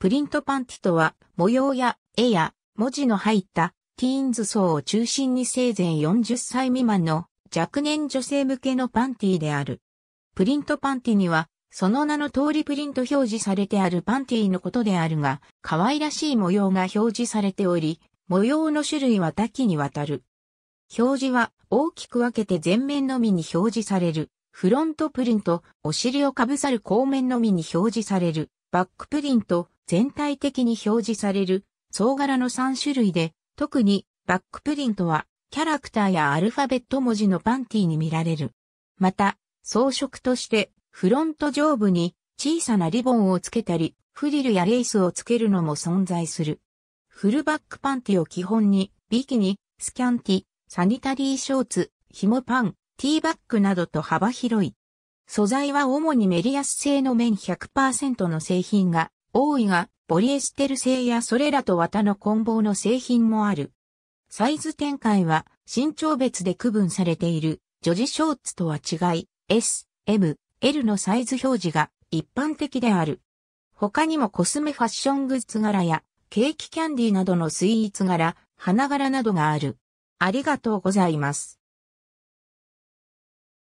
プリントパンティとは、模様や絵や文字の入ったティーンズ層を中心に生前40歳未満の若年女性向けのパンティである。プリントパンティには、その名の通りプリント表示されてあるパンティのことであるが、可愛らしい模様が表示されており、模様の種類は多岐にわたる。表示は大きく分けて前面のみに表示される。フロントプリント、お尻をかぶさる後面のみに表示される。バックプリント、全体的に表示される、総柄の3種類で、特に、バックプリントは、キャラクターやアルファベット文字のパンティに見られる。また、装飾として、フロント上部に、小さなリボンをつけたり、フリルやレースをつけるのも存在する。フルバックパンティを基本に、ビキニ、スキャンティ、サニタリーショーツ、紐パン、ティーバッグなどと幅広い素材は主にメリアス製の綿100%の製品が多いが、ポリエステル製やそれらと綿の梱包の製品もある。サイズ展開は身長別で区分されている女児ショーツとは違い、S、M、L のサイズ表示が一般的である。他にもコスメファッショングッズ柄やケーキキャンディなどのスイーツ柄、花柄などがある。ありがとうございます。